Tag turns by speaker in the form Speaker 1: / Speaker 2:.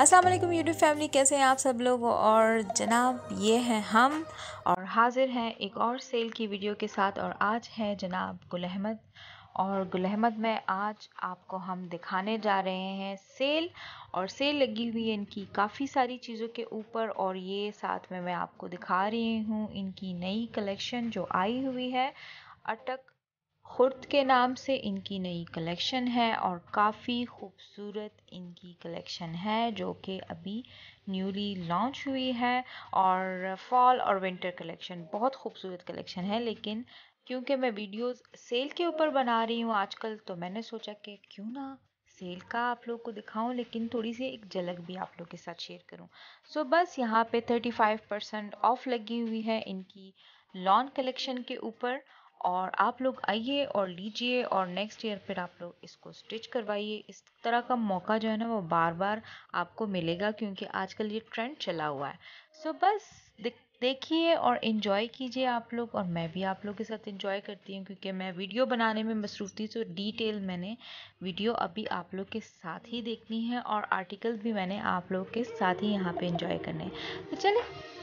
Speaker 1: अस्सलाम वालेकुम YouTube family कैसे हैं आप सब लोग और जनाब ये हैं हम और हाजिर हैं एक और सेल की वीडियो के साथ और आज है जनाब गुल अहमद और गुल अहमद में आज आपको हम दिखाने जा रहे हैं सेल और सेल लगी हुई है इनकी काफ़ी सारी चीज़ों के ऊपर और ये साथ में मैं आपको दिखा रही हूँ इनकी नई कलेक्शन जो आई हुई है अटक ख़ुर्द के नाम से इनकी नई कलेक्शन है और काफ़ी खूबसूरत इनकी कलेक्शन है जो कि अभी न्यूली लॉन्च हुई है और फॉल और विंटर कलेक्शन बहुत खूबसूरत कलेक्शन है लेकिन क्योंकि मैं वीडियोस सेल के ऊपर बना रही हूँ आजकल तो मैंने सोचा कि क्यों ना सेल का आप लोग को दिखाऊं लेकिन थोड़ी सी एक झलक भी आप लोग के साथ शेयर करूं सो so, बस यहाँ पे 35 परसेंट ऑफ लगी हुई है इनकी लॉन कलेक्शन के ऊपर और आप लोग आइए और लीजिए और नेक्स्ट ईयर फिर आप लोग इसको स्टिच करवाइए इस तरह का मौका जो है ना वो बार बार आपको मिलेगा क्योंकि आजकल ये ट्रेंड चला हुआ है सो so, बस देखिए और इन्जॉय कीजिए आप लोग और मैं भी आप लोग के साथ इन्जॉय करती हूँ क्योंकि मैं वीडियो बनाने में मसरूफ़ थी सो डिटेल मैंने वीडियो अभी आप लोग के साथ ही देखनी है और आर्टिकल भी मैंने आप लोग के साथ ही यहाँ पे इन्जॉय करने हैं तो चले